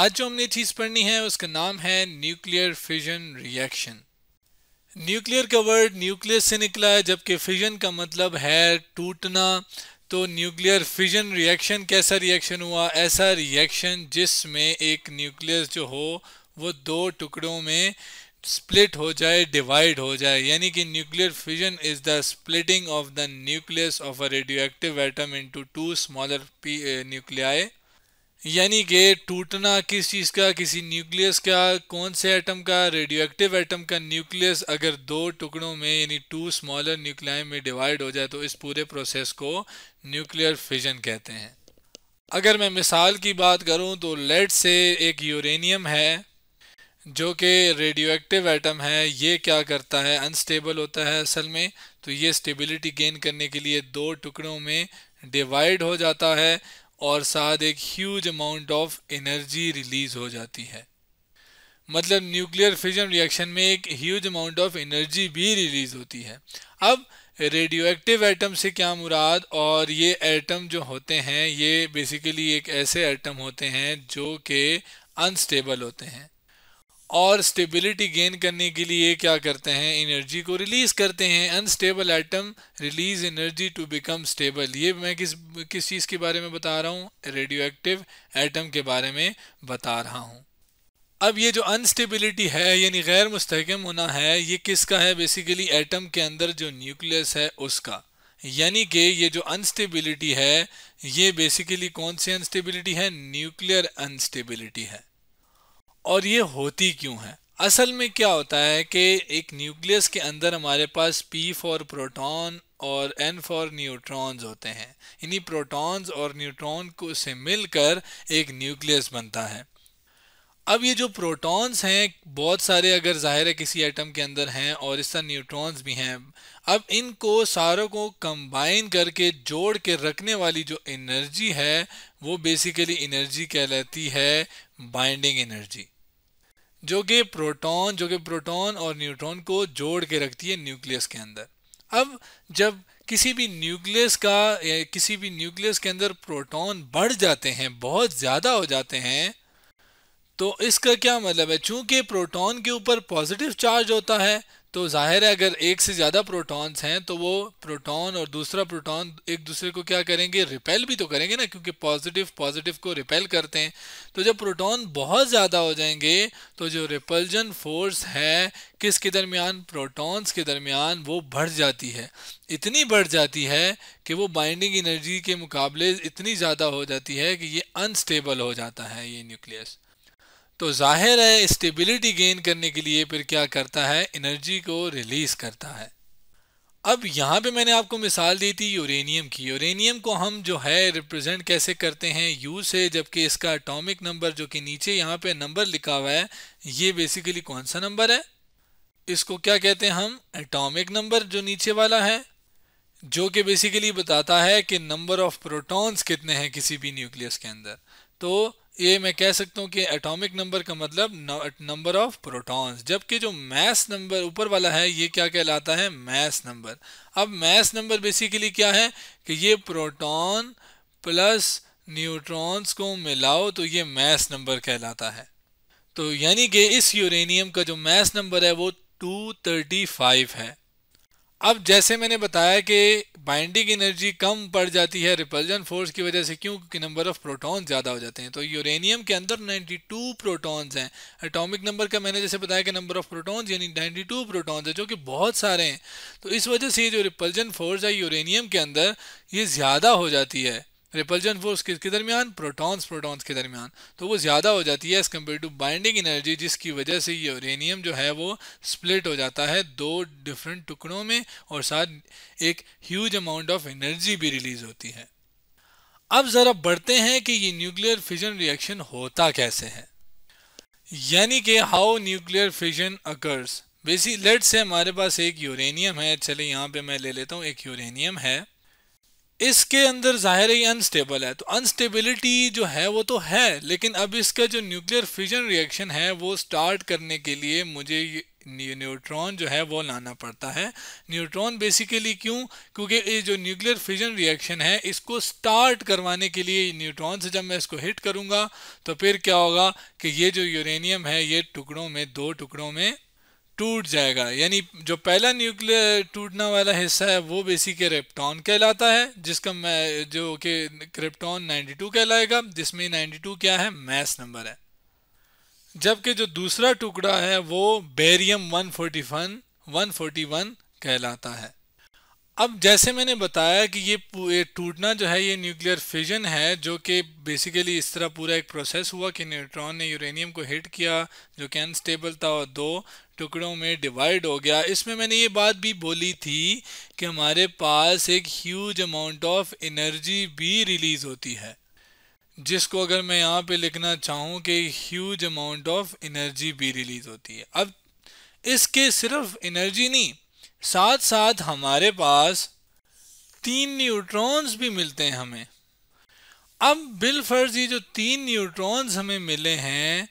आज जो हमने चीज पढ़नी है उसका नाम है न्यूक्लियर फिजन रिएक्शन न्यूक्लियर का वर्ड न्यूक्लियस से निकला है जबकि फिजन का मतलब है टूटना तो न्यूक्लियर फिजन रिएक्शन कैसा रिएक्शन हुआ ऐसा रिएक्शन जिसमें एक न्यूक्लियस जो हो वो दो टुकड़ों में स्प्लिट हो जाए डिवाइड हो जाए यानी कि nuclear fission is the splitting of the nucleus of a radioactive atom to two smaller nuclei यानी कि टूटना किस चीज़ का किसी न्यूक्लियस का कौन से एटम का रेडियो एक्टिव एटम का न्यूक्लियस अगर दो टुकड़ों में यानी टू स्मॉलर न्यूक्लियाई में डिवाइड हो जाए तो इस पूरे प्रोसेस को न्यूक्लियर फिजन कहते हैं अगर मैं मिसाल की बात करूं तो लेट से एक यूरेनियम है जो कि रेडियो एक्टिव एटम है ये क्या करता है अनस्टेबल होता है असल में तो ये स्टेबिलिटी गेन करने के लिए दो टुकड़ों में डिवाइड हो जाता है और साथ एक huge amount of energy release हो जाती है मतलब न्यूक्लियर फिजन रिएक्शन में एक ह्यूज अमाउंट ऑफ एनर्जी भी रिलीज होती है अब रेडियो एक्टिव एटम से क्या मुराद और ये एटम जो होते हैं ये बेसिकली एक ऐसे एटम होते हैं जो कि अनस्टेबल होते हैं और स्टेबिलिटी गेन करने के लिए क्या करते हैं एनर्जी को रिलीज करते हैं unstable atom release energy to become stable ये मैं किस किस चीज़ के बारे में बता रहा हूँ रेडियो एक्टिव एटम के बारे में बता रहा हूँ अब ये जो अनस्टेबिलिटी है यानी गैर मुस्तकम होना है ये किसका है बेसिकली एटम के अंदर जो न्यूक्लियस है उसका यानी कि ये जो अनस्टेबिलिटी है ये बेसिकली कौन सी अनस्टेबिलिटी है न्यूक्लियर अनस्टेबिलिटी है और ये होती क्यों है असल में क्या होता है कि एक न्यूक्लियस के अंदर हमारे पास पी फॉर प्रोटॉन और एन फॉर न्यूट्रॉन्स होते हैं इन्हीं प्रोटॉन्स और न्यूट्रॉन को से मिलकर एक न्यूक्लियस बनता है अब ये जो प्रोटॉन्स हैं बहुत सारे अगर ज़ाहिर है किसी एटम के अंदर हैं और इस तरह न्यूट्रॉन्स भी हैं अब इनको सारों को कंबाइन करके जोड़ के रखने वाली जो एनर्जी है वो बेसिकली एनर्जी कहलाती है बाइंडिंग एनर्जी जो कि प्रोटॉन जो कि प्रोटॉन और न्यूट्रॉन को जोड़ के रखती है न्यूक्लियस के अंदर अब जब किसी भी न्यूक्लियस का किसी भी न्यूक्लियस के अंदर प्रोटॉन बढ़ जाते हैं बहुत ज़्यादा हो जाते हैं तो इसका क्या मतलब है चूंकि प्रोटॉन के ऊपर पॉजिटिव चार्ज होता है तो जाहिर है अगर एक से ज़्यादा प्रोटॉन्स हैं तो वो प्रोटॉन और दूसरा प्रोटॉन एक दूसरे को क्या करेंगे रिपेल भी तो करेंगे ना क्योंकि पॉजिटिव पॉजिटिव को रिपेल करते हैं तो जब प्रोटॉन बहुत ज़्यादा हो जाएंगे तो जो रिपल्जन फोर्स है किसके दरमियान प्रोटॉन्स के दरमियान वो बढ़ जाती है इतनी बढ़ जाती है कि वो बाइंडिंग एनर्जी के मुकाबले इतनी ज़्यादा हो जाती है कि ये अनस्टेबल हो जाता है ये न्यूक्लियस तो जाहिर है स्टेबिलिटी गेन करने के लिए फिर क्या करता है एनर्जी को रिलीज करता है अब यहाँ पे मैंने आपको मिसाल दी थी यूरेनियम की यूरेनियम को हम जो है रिप्रेजेंट कैसे करते हैं यू से जबकि इसका एटॉमिक नंबर जो कि नीचे यहाँ पे नंबर लिखा हुआ है ये बेसिकली कौन सा नंबर है इसको क्या कहते हैं हम एटॉमिक नंबर जो नीचे वाला है जो कि बेसिकली बताता है कि नंबर ऑफ प्रोटॉन्स कितने हैं किसी भी न्यूक्लियस के अंदर तो ये मैं कह सकता हूँ कि एटॉमिक नंबर का मतलब नंबर ऑफ प्रोटॉन्स जबकि जो मैस नंबर ऊपर वाला है ये क्या कहलाता है मैस नंबर अब मैस नंबर बेसिकली क्या है कि ये प्रोटॉन प्लस न्यूट्रॉन्स को मिलाओ तो ये मैस नंबर कहलाता है तो यानी कि इस यूरेनियम का जो मैस नंबर है वो 235 है अब जैसे मैंने बताया कि बाइंडिंग एनर्जी कम पड़ जाती है रिपल्जन फोर्स की वजह से क्यों क्योंकि नंबर ऑफ प्रोटॉन ज़्यादा हो जाते हैं तो यूरेनियम के अंदर 92 प्रोटॉन्स हैं एटॉमिक नंबर का मैंने जैसे बताया कि नंबर ऑफ प्रोटॉन्स यानी 92 प्रोटॉन्स हैं जो कि बहुत सारे हैं तो इस वजह से ये जो रिपल्जन फोर्स है यूरेनियम के अंदर ये ज़्यादा हो जाती है रिपल्जन फोर्स किसके दरमियान प्रोटॉन्स प्रोटॉन्स के दरमियान तो वो ज़्यादा हो जाती है as compare to binding energy जिसकी वजह से ये यूरेनियम जो है वो स्प्लिट हो जाता है दो डिफरेंट टुकड़ों में और साथ एक ह्यूज अमाउंट ऑफ एनर्जी भी रिलीज होती है अब ज़रा बढ़ते हैं कि ये न्यूक्लियर फिजन रिएक्शन होता कैसे है यानी कि how nuclear fission occurs basic लेट से हमारे पास एक यूरेनियम है चले यहाँ पे मैं ले लेता हूँ एक यूरेनियम है इसके अंदर जाहिर ही अनस्टेबल है तो अनस्टेबिलिटी जो है वो तो है लेकिन अब इसका जो न्यूक्लियर फिजन रिएक्शन है वो स्टार्ट करने के लिए मुझे न्यूट्रॉन जो है वो लाना पड़ता है न्यूट्रॉन बेसिकली क्यों क्योंकि ये जो न्यूक्लियर फिजन रिएक्शन है इसको स्टार्ट करवाने के लिए न्यूट्रॉन से जब मैं इसको हिट करूँगा तो फिर क्या होगा कि ये जो यूरेनियम है ये टुकड़ों में दो टुकड़ों में टूट जाएगा यानी जो पहला न्यूक्लियर टूटना वाला हिस्सा है वो बेसिक क्रिप्टॉन कहलाता है जिसका मैं जो कि क्रिप्टॉन 92 कहलाएगा जिसमें 92 क्या है मैस नंबर है जबकि जो दूसरा टुकड़ा है वो बेरियम 141 141 कहलाता है अब जैसे मैंने बताया कि ये, ये टूटना जो है ये न्यूक्लियर फिजन है जो कि बेसिकली इस तरह पूरा एक प्रोसेस हुआ कि न्यूट्रॉन ने यूरेनियम को हिट किया जो कि अनस्टेबल था और दो टुकड़ों में डिवाइड हो गया इसमें मैंने ये बात भी बोली थी कि हमारे पास एक ह्यूज अमाउंट ऑफ एनर्जी भी रिलीज होती है जिसको अगर मैं यहाँ पर लिखना चाहूँ कि ह्यूज अमाउंट ऑफ एनर्जी भी रिलीज होती है अब इसके सिर्फ एनर्जी नहीं साथ साथ हमारे पास तीन न्यूट्रॉन्स भी मिलते हैं हमें अब बिलफर्ज ये जो तीन न्यूट्रॉन्स हमें मिले हैं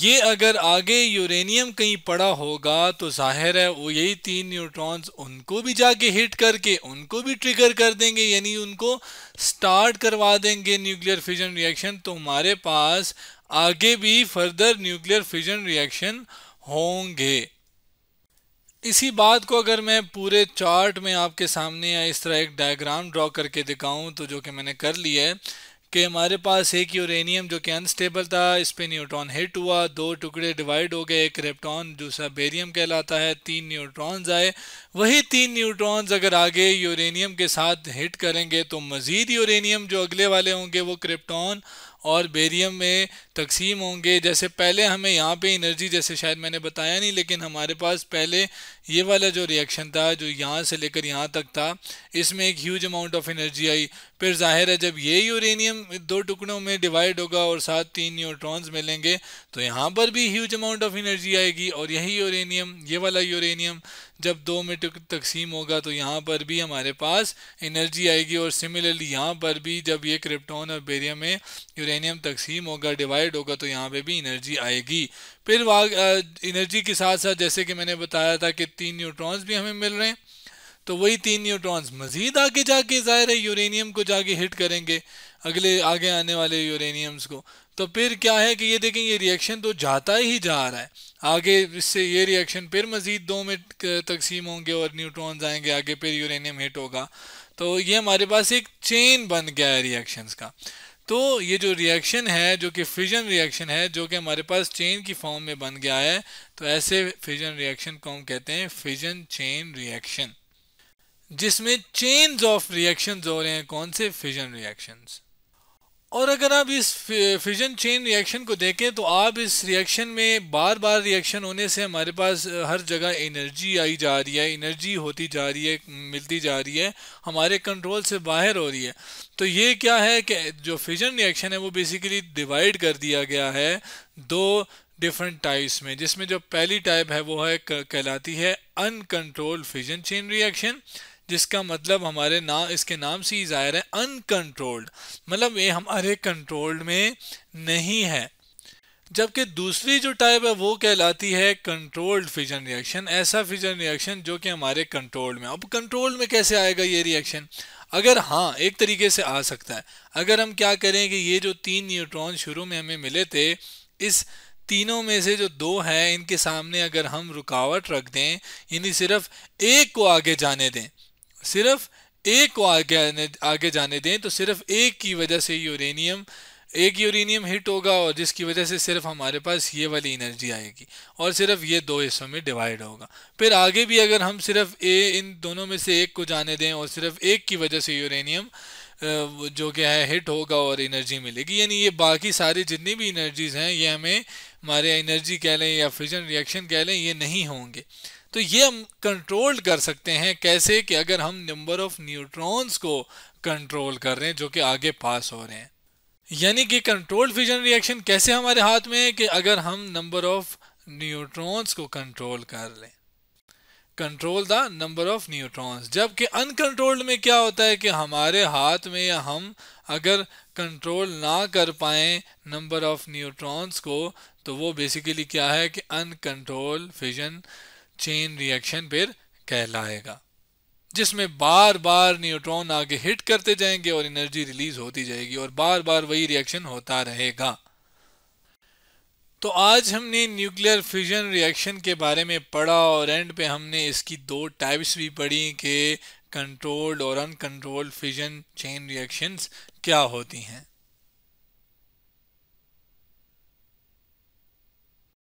ये अगर आगे यूरेनियम कहीं पड़ा होगा तो जाहिर है वो यही तीन न्यूट्रॉन्स उनको भी जाके हिट करके उनको भी ट्रिगर कर देंगे यानी उनको स्टार्ट करवा देंगे न्यूक्लियर फिजन रिएक्शन तो हमारे पास आगे भी फर्दर न्यूक्लियर फिजन रिएक्शन होंगे इसी बात को अगर मैं पूरे चार्ट में आपके सामने या इस तरह एक डायग्राम ड्रॉ करके दिखाऊं तो जो कि मैंने कर लिया है कि हमारे पास एक यूरेनियम जो कि अनस्टेबल था इस पर न्यूट्रॉन हिट हुआ दो टुकड़े डिवाइड हो गए एक रेप्टॉन दूसरा बेरियम कहलाता है तीन न्यूट्रॉन्स आए वही तीन न्यूट्रॉन्स अगर आगे यूरेनियम के साथ हिट करेंगे तो मज़ीद यूरेनियम जो अगले वाले होंगे वो क्रिप्टॉन और बेरियम में तकसीम होंगे जैसे पहले हमें यहाँ पे एनर्जी जैसे शायद मैंने बताया नहीं लेकिन हमारे पास पहले ये वाला जो रिएक्शन था जो यहाँ से लेकर यहाँ तक था इसमें एक ह्यूज अमाउंट ऑफ एनर्जी आई फिर जाहिर है जब ये यूरेनियम दो टुकड़ों में डिवाइड होगा और साथ तीन न्यूट्रॉन्स मिलेंगे तो यहाँ पर भी ह्यूज अमाउंट ऑफ एनर्जी आएगी और यही यूरेनियम ये वाला यूरेनियम जब दो में तकसीम होगा तो यहाँ पर भी हमारे पास एनर्जी आएगी और सिमिलरली यहाँ पर भी जब ये क्रिप्टॉन और बेरियम में यूरेनियम तकसीम होगा डिवाइड होगा तो यहाँ पर भी एनर्जी आएगी फिर एनर्जी के साथ साथ जैसे कि मैंने बताया था कि तीन न्यूट्रॉन्स भी हमें मिल रहे हैं तो वही तीन न्यूट्रॉन्स मज़ीद आगे जाके ज़ाहिर है यूरेनियम को जाके हिट करेंगे अगले आगे आने वाले यूरेनियम्स को तो फिर क्या है कि ये देखें ये रिएक्शन तो जाता ही जा रहा है आगे इससे ये रिएक्शन फिर मज़ीद दो में तकसीम होंगे और न्यूट्रॉन्स आएंगे आगे फिर यूरेनियम हिट होगा तो ये हमारे पास एक चेन बन गया है रिएक्शंस का तो ये जो रिएक्शन है जो कि फ्यूजन रिएक्शन है जो कि हमारे पास चेन की फॉर्म में बन गया है तो ऐसे फ्यूजन रिएक्शन को हम कहते हैं फ्यूजन चेन रिएक्शन जिसमें चेन्स ऑफ रिएक्शंस हो रहे हैं कौन से फ्यूजन रिएक्शंस और अगर आप इस फिजन चेन रिएक्शन को देखें तो आप इस रिएक्शन में बार बार रिएक्शन होने से हमारे पास हर जगह एनर्जी आई जा रही है एनर्जी होती जा रही है मिलती जा रही है हमारे कंट्रोल से बाहर हो रही है तो ये क्या है कि जो फिजन रिएक्शन है वो बेसिकली डिवाइड कर दिया गया है दो डिफरेंट टाइप्स में जिसमें जो पहली टाइप है वो है कहलाती है अनकंट्रोल फिजन चेन रिएक्शन जिसका मतलब हमारे नाम इसके नाम से ही ज़ाहिर है अनकंट्रोल्ड मतलब ये हमारे कंट्रोल्ड में नहीं है जबकि दूसरी जो टाइप है वो कहलाती है कंट्रोल्ड फिजन रिएक्शन ऐसा फिजन रिएक्शन जो कि हमारे कंट्रोल में अब कंट्रोल में कैसे आएगा ये रिएक्शन अगर हाँ एक तरीके से आ सकता है अगर हम क्या करें कि ये जो तीन न्यूट्रॉन शुरू में हमें मिले थे इस तीनों में से जो दो हैं इनके सामने अगर हम रुकावट रख दें यानी सिर्फ एक को आगे जाने दें सिर्फ एक को आगे आने आगे जाने दें तो सिर्फ एक की वजह से यूरेनियम एक यूरेनियम हिट होगा और जिसकी वजह से सिर्फ हमारे पास ये वाली एनर्जी आएगी और सिर्फ ये दो हिस्सों में डिवाइड होगा फिर आगे भी अगर हम सिर्फ ए इन दोनों में से एक को जाने दें और सिर्फ एक की वजह से यूरेनियम जो क्या है हिट होगा और एनर्जी मिलेगी यानी ये बाकी सारी जितनी भी एनर्जीज हैं ये हमें हमारे एनर्जी कह लें या फिजन रिएक्शन कह लें ये नहीं होंगे तो ये हम कंट्रोल कर सकते हैं कैसे कि अगर हम नंबर ऑफ न्यूट्रॉन्स को कंट्रोल कर रहे हैं जो कि आगे पास हो रहे हैं यानी कि कंट्रोल फिजन रिएक्शन कैसे हमारे हाथ में है कि अगर हम नंबर ऑफ न्यूट्रॉन्स को कंट्रोल कर लें control the number of neutrons जबकि अनकंट्रोल्ड में क्या होता है कि हमारे हाथ में या हम अगर कंट्रोल ना कर पाए नंबर ऑफ न्यूट्रॉन्स को तो वो बेसिकली क्या है कि अनकंट्रोल फिजन चेन रिएक्शन फिर कहलाएगा जिसमें बार बार न्यूट्रॉन आगे हिट करते जाएंगे और एनर्जी रिलीज होती जाएगी और बार बार वही रिएक्शन होता रहेगा तो आज हमने न्यूक्लियर फ्यूजन रिएक्शन के बारे में पढ़ा और एंड पे हमने इसकी दो टाइप्स भी पढ़ी कि कंट्रोल्ड और अनकंट्रोल्ड फ्यूजन चेन रिएक्शंस क्या होती हैं